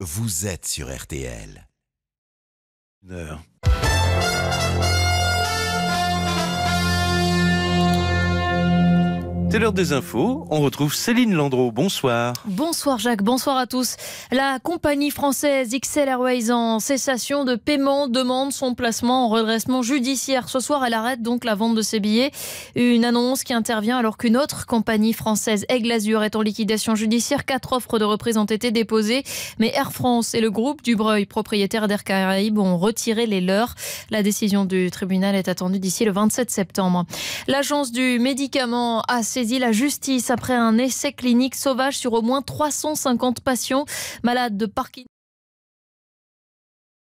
Vous êtes sur RTL. l'heure des infos. On retrouve Céline Landreau. Bonsoir. Bonsoir Jacques, bonsoir à tous. La compagnie française XL Airways en cessation de paiement demande son placement en redressement judiciaire. Ce soir, elle arrête donc la vente de ses billets. Une annonce qui intervient alors qu'une autre compagnie française, Aigle Azur, est en liquidation judiciaire. Quatre offres de reprise ont été déposées, mais Air France et le groupe Dubreuil, propriétaire d'Air Caraïbes, ont retiré les leurs. La décision du tribunal est attendue d'ici le 27 septembre. L'agence du médicament a saisi la justice après un essai clinique sauvage sur au moins 350 patients malades de Parkinson.